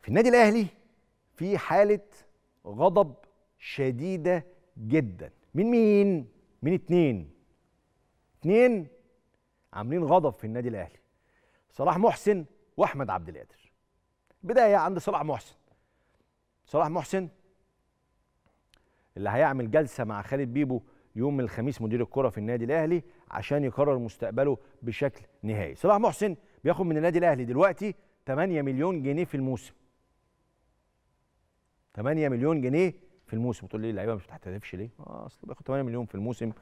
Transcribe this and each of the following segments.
في النادي الاهلي في حاله غضب شديده جدا من مين من اتنين اتنين عاملين غضب في النادي الاهلي صلاح محسن واحمد عبد القادر بدايه عند صلاح محسن صلاح محسن اللي هيعمل جلسه مع خالد بيبو يوم الخميس مدير الكره في النادي الاهلي عشان يقرر مستقبله بشكل نهائي صلاح محسن بياخد من النادي الاهلي دلوقتي 8 مليون جنيه في الموسم 8 مليون جنيه في الموسم تقول لي اللعيبه مش بتحترفش ليه؟ اه اصل بياخد 8 مليون في الموسم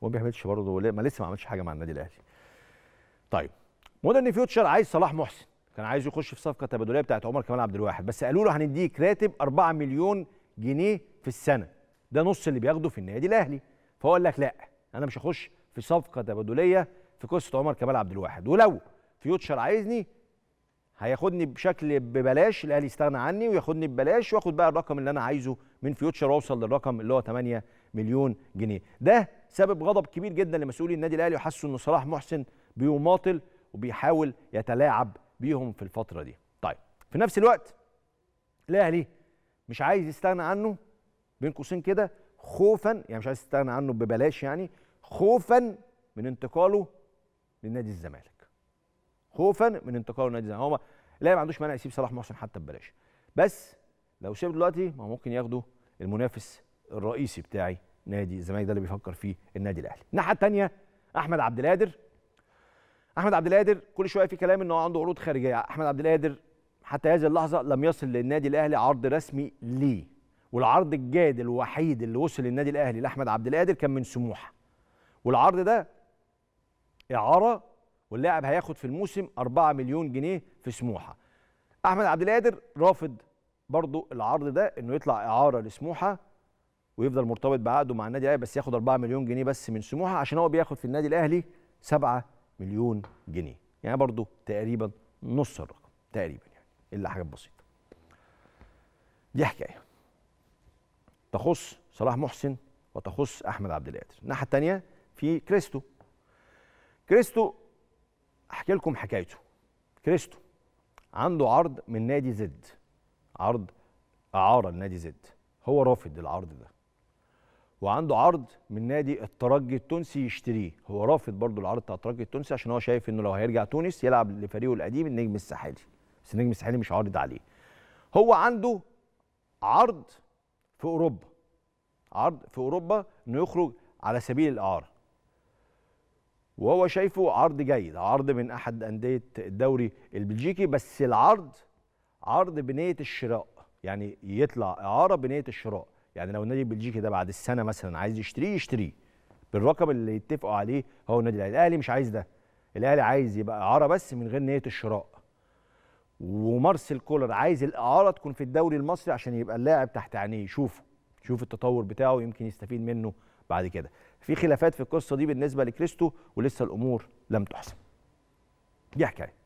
وما بيعملش برضه ما لسه ما عملش حاجه مع النادي الاهلي. طيب مودرن فيوتشر عايز صلاح محسن كان عايز يخش في صفقه تبادليه بتاعت عمر كمال عبد الواحد بس قالوا له هنديك راتب 4 مليون جنيه في السنه ده نص اللي بياخده في النادي الاهلي فهو قال لك لا انا مش هخش في صفقه تبادليه في قصه عمر كمال عبد الواحد ولو فيوتشر عايزني هياخدني بشكل ببلاش الاهلي يستغنى عني وياخدني ببلاش واخد بقى الرقم اللي انا عايزه من فيوتشر واوصل للرقم اللي هو 8 مليون جنيه ده سبب غضب كبير جدا لمسؤولي النادي الاهلي وحسوا ان صلاح محسن بيماطل وبيحاول يتلاعب بيهم في الفتره دي طيب في نفس الوقت الاهلي مش عايز يستغنى عنه بين قوسين كده خوفا يعني مش عايز يستغنى عنه ببلاش يعني خوفا من انتقاله لنادي الزمالك خوفا من انتقاله لنادي الزمالك هو لا ما عندوش مانع يسيب صلاح محسن حتى ببلاش بس لو سيب دلوقتي ما ممكن ياخده المنافس الرئيسي بتاعي نادي الزمالك ده اللي بيفكر فيه النادي الاهلي الناحيه الثانيه احمد عبد القادر احمد عبد القادر كل شويه في كلام ان هو عنده عروض خارجيه احمد عبد القادر حتى هذه اللحظه لم يصل للنادي الاهلي عرض رسمي ليه والعرض الجاد الوحيد اللي وصل للنادي الاهلي لاحمد عبد القادر كان من سموحه والعرض ده اعاره واللاعب هياخد في الموسم 4 مليون جنيه في سموحه احمد عبد القادر رافض برضو العرض ده انه يطلع اعاره لسموحه ويفضل مرتبط بعقده مع النادي الاهلي بس ياخد 4 مليون جنيه بس من سموحه عشان هو بياخد في النادي الاهلي 7 مليون جنيه يعني برضو تقريبا نص الرقم تقريبا يعني الا حاجات بسيطه دي حكايه تخص صلاح محسن وتخص احمد عبد القادر الناحيه الثانيه في كريستو كريستو احكي لكم حكايته كريستو عنده عرض من نادي زد عرض اعاره لنادي زد هو رافض العرض ده وعنده عرض من نادي الترجي التونسي يشتريه هو رافض برضه العرض بتاع الترجي التونسي عشان هو شايف انه لو هيرجع تونس يلعب لفريقه القديم النجم الساحلي بس النجم الساحلي مش عارض عليه هو عنده عرض في اوروبا عرض في اوروبا انه يخرج على سبيل الاعاره وهو شايفه عرض جيد عرض من احد انديه الدوري البلجيكي بس العرض عرض بنيه الشراء يعني يطلع اعاره بنيه الشراء يعني لو النادي البلجيكي ده بعد السنه مثلا عايز يشتريه يشتريه بالرقم اللي يتفقوا عليه هو النادي الاهلي الاهلي مش عايز ده الاهلي عايز يبقى اعاره بس من غير نيه الشراء ومارسيل كولر عايز الاعاره تكون في الدوري المصري عشان يبقى اللاعب تحت عينيه يشوفه شوف التطور بتاعه يمكن يستفيد منه بعد كده في خلافات في القصه دي بالنسبه لكريستو ولسه الامور لم تحسم دي حكايه